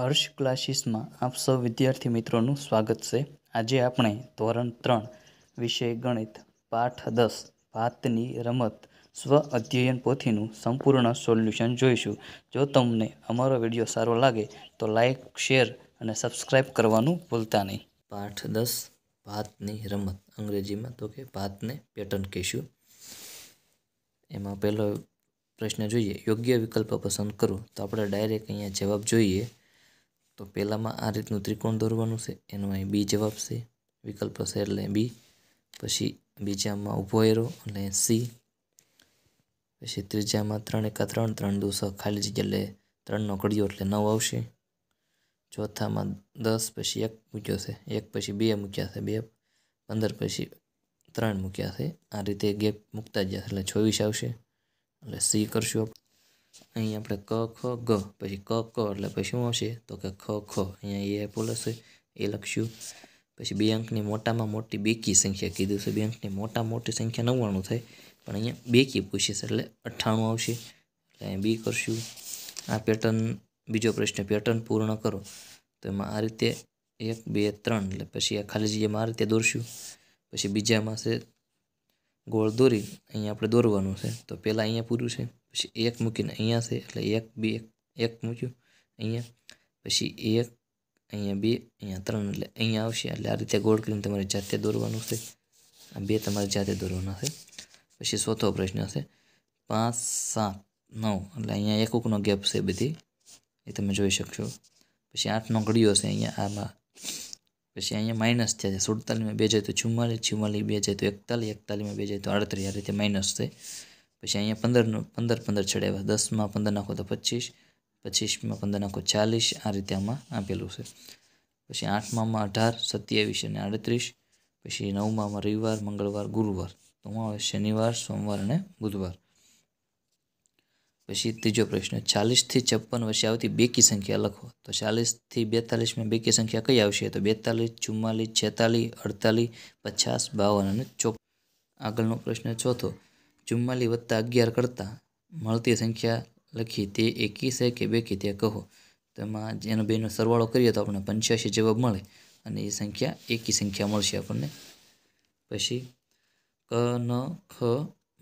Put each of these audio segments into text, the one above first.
હર્ષ ક્લાસીસમાં આપ સૌ વિદ્યાર્થી મિત્રોનું સ્વાગત છે આજે આપણે ધોરણ ત્રણ વિષય ગણિત પાઠ દસ ભાતની રમત સ્વ અધ્યયન પોથીનું સંપૂર્ણ સોલ્યુશન જોઈશું જો તમને અમારો વિડીયો સારો લાગે તો લાઇક શેર અને સબસ્ક્રાઈબ કરવાનું ભૂલતા નહીં પાઠ દસ ભાતની રમત અંગ્રેજીમાં તો કે ભાતને પેટર્ન કહીશું એમાં પહેલો પ્રશ્ન જોઈએ યોગ્ય વિકલ્પ પસંદ કરો તો આપણે ડાયરેક્ટ અહીંયા જવાબ જોઈએ તો પહેલાંમાં આ રીતનું ત્રિકોણ દોરવાનું છે એનો અહીં બી જવાબ છે વિકલ્પ હશે એટલે બી પછી બીજામાં ઊભો એરો એટલે સી પછી ત્રીજામાં ત્રણ એકા ત્રણ ત્રણ દુ ખાલી જગ્યા એટલે ત્રણનો કડિયો એટલે નવ આવશે ચોથામાં દસ પછી એક મૂક્યો છે એક પછી બે મૂક્યા છે બે પંદર પછી ત્રણ મૂક્યા છે આ રીતે ગેપ મૂકતા જશે એટલે ચોવીસ આવશે એટલે સી કરશું અહીં આપણે ક ખ ગ પછી ક ક એટલે પછી શું આવશે તો કે ખ ખ અહીંયા એ પોલસ એ લખશું પછી બે અંકની મોટામાં મોટી બેકી સંખ્યા કીધું છે બે અંકની મોટા મોટી સંખ્યા નવ્વાણું થાય પણ અહીંયા બેકી પૂછીશ એટલે અઠ્ઠાણું આવશે એટલે અહીંયા બી કરશું આ પેટર્ન બીજો પ્રશ્ન પેટર્ન પૂર્ણ કરો તો એમાં આ રીતે એક બે ત્રણ એટલે પછી આ ખાલી જગ્યામાં આ રીતે દોરશું પછી બીજામાં છે ગોળ દોરી અહીંયા આપણે દોરવાનું છે તો પહેલાં અહીંયા પૂરું છે પછી એક મૂકીને અહીંયા છે એટલે એક બે એક મૂક્યું અહીંયા પછી એક અહીંયા બે અહીંયા ત્રણ એટલે અહીંયા આવશે એટલે આ રીતે ગોળ કરીને તમારે જાતે દોરવાનું છે આ બે તમારે જાતે દોરવાના છે પછી ચોથો પ્રશ્ન છે પાંચ સાત નવ એટલે અહીંયા એક ઉકનો ગેપ છે બધી એ તમે જોઈ શકશો પછી આઠનો ઘડીઓ છે અહીંયા આમાં પછી અહીંયા માઇનસ થયા છે સુડતાલીસમાં બે જાય તો ચુમ્માલીસ ચુમ્માલીસ બે જાય તો એકતાલીસ એકતાલીસમાં બે જાય તો અડત્રીસ આ રીતે માઇનસ છે પછી અહીંયા પંદરનું પંદર પંદર ચડાવ્યા દસમાં પંદર નાખો તો પચીસ પચીસમાં પંદર નાખો ચાલીસ આ રીતે આમાં આપેલું છે પછી આઠમામાં અઢાર સત્યાવીસ અને આડત્રીસ પછી નવમામાં રવિવાર મંગળવાર ગુરુવાર તો આવે શનિવાર સોમવાર અને બુધવાર પછી ત્રીજો પ્રશ્ન ચાલીસથી છપ્પન વર્ષે આવતી બેકી સંખ્યા લખો તો ચાલીસથી બેતાલીસમાં બેકી સંખ્યા કઈ આવશે તો બેતાલીસ ચુમ્માલીસ છેતાલીસ અડતાલીસ પચાસ બાવન અને ચોપ આગળનો પ્રશ્ન ચોથો ચુમ્માલી વત્તા અગિયાર કરતાં મળતી સંખ્યા લખી તે એકી છે કે બે કે તે કહો તેમાં જેનો બેનો સરવાળો કરીએ તો આપણને પંચ્યાસી જવાબ મળે અને એ સંખ્યા એકી સંખ્યા મળશે આપણને પછી ક ન ખ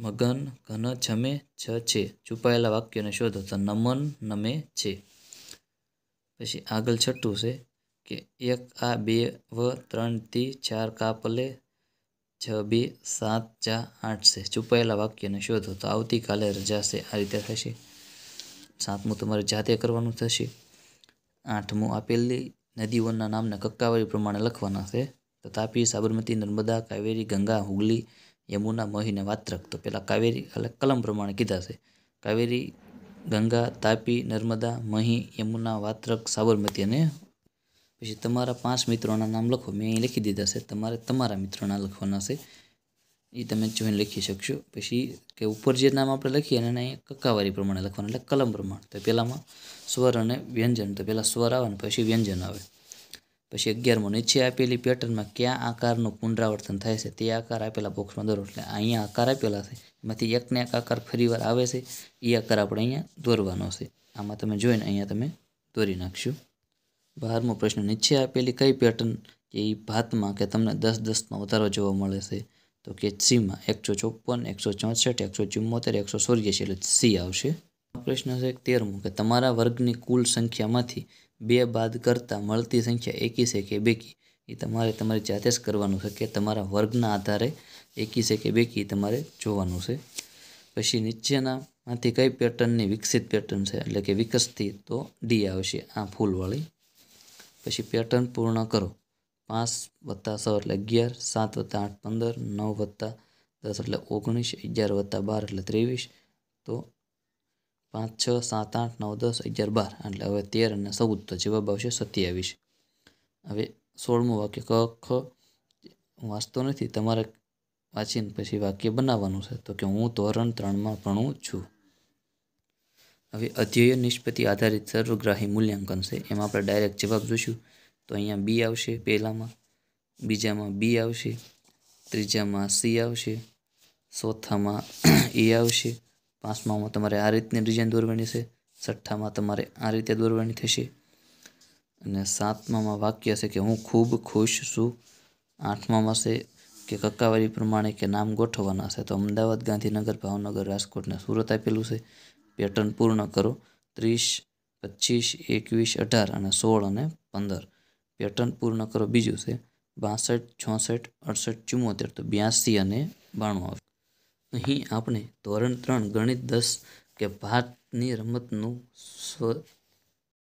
મગન ઘન છમે છ છે છુપાયેલા વાક્યોને શોધો તો નમન નમે છે પછી આગળ છઠ્ઠું છે કે એક આ બે વ ત્રણ તી ચાર કાપલે છ બે સાત ચાર આઠ છે છુપાયેલા વાક્યને શોધો તો આવતીકાલે રજા છે આ રીતે થશે સાતમું તમારે જાતે કરવાનું થશે આઠમું આપેલી નદીઓના નામને કક્કાવાળી પ્રમાણે લખવાના છે તો તાપી સાબરમતી નર્મદા કાવેરી ગંગા હુગલી યમુના મહીને વાત્રક તો પહેલાં કાવેરી એટલે કલમ પ્રમાણે કીધા છે કાવેરી ગંગા તાપી નર્મદા મહી યમુના વાત્રક સાબરમતી અને પછી તમારા પાંચ મિત્રોના નામ લખો મેં અહીં લખી દીધા છે તમારે તમારા મિત્રોના લખવાના છે એ તમે જોઈને લખી શકશો પછી કે ઉપર જે નામ આપણે લખીએ અને અહીં કક્કાવારી પ્રમાણે લખવાનું એટલે કલમ પ્રમાણે તો પહેલાંમાં સ્વર અને વ્યંજન તો પહેલાં સ્વર આવે ને પછી વ્યંજન આવે પછી અગિયારમો નીચે આપેલી પેટર્નમાં કયા આકારનું પુનરાવર્તન થાય છે તે આકાર આપેલા બોક્સમાં દોરો એટલે અહીંયા આકાર આપેલા છે એમાંથી એકને એક આકાર ફરીવાર આવે છે એ આકાર આપણે અહીંયા દોરવાનો છે આમાં તમે જોઈને અહીંયા તમે દોરી નાખશું બારમો પ્રશ્ન નીચે આપેલી કઈ પેટર્ન કે એ ભાતમાં કે તમને દસ દસમાં વધારો જોવા મળે છે તો કે સીમાં એકસો ચોપન એકસો ચોસઠ એકસો ચુમ્મોતેર એકસો ચોર્યાસી એટલે સી આવશે પ્રશ્ન છે તેરમો કે તમારા વર્ગની કુલ સંખ્યામાંથી બે બાદ કરતાં મળતી સંખ્યા એકી છે કે બેકી એ તમારે તમારી જાતે જ કરવાનું છે કે તમારા વર્ગના આધારે એકી છે કે બેકી તમારે જોવાનું છે પછી નીચેનામાંથી કઈ પેટર્નની વિકસિત પેટર્ન છે એટલે કે વિકસતી તો ડી આવશે આ ફૂલવાળી પછી પેટર્ન પૂર્ણ કરો પાંચ વત્તા છ એટલે અગિયાર સાત વત્તા આઠ પંદર નવ વત્તા દસ એટલે ઓગણીસ અગિયાર વત્તા બાર એટલે ત્રેવીસ તો પાંચ છ સાત આઠ નવ દસ અગિયાર બાર એટલે હવે તેર અને ચૌદ તો જવાબ આવશે સત્યાવીસ હવે સોળમું વાક્ય ક ખ વાંચતો નથી તમારે વાંચીને પછી વાક્ય બનાવવાનું છે તો કે હું ધોરણ ત્રણમાં ભણું છું હવે અધ્યય નિષ્પત્તિ આધારિત સર્વગ્રાહી મૂલ્યાંકન છે એમાં આપણે ડાયરેક્ટ જવાબ જોઈશું તો અહીંયા બી આવશે પહેલામાં બીજામાં બી આવશે ત્રીજામાં સી આવશે ચોથામાં એ આવશે પાંચમામાં તમારે આ રીતની ડિઝાઇન દોરવાની છે છઠ્ઠામાં તમારે આ રીતે દોરવાની થશે અને સાતમામાં વાક્ય છે કે હું ખૂબ ખુશ છું આઠમામાં છે કે કક્કાવારી પ્રમાણે કે નામ ગોઠવવાના છે તો અમદાવાદ ગાંધીનગર ભાવનગર રાજકોટ અને સુરત આપેલું છે પેટર્ન પૂર્ણ કરો ત્રીસ પચીસ એકવીસ અઢાર અને સોળ અને પંદર પેટર્ન પૂર્ણ કરો બીજું છે બાસઠ છોસઠ અડસઠ ચુમ્મોતેર તો બ્યાસી અને બાણું આવે અહીં આપણે ધોરણ ત્રણ ગણિત દસ કે ભાતની રમતનું સ્વ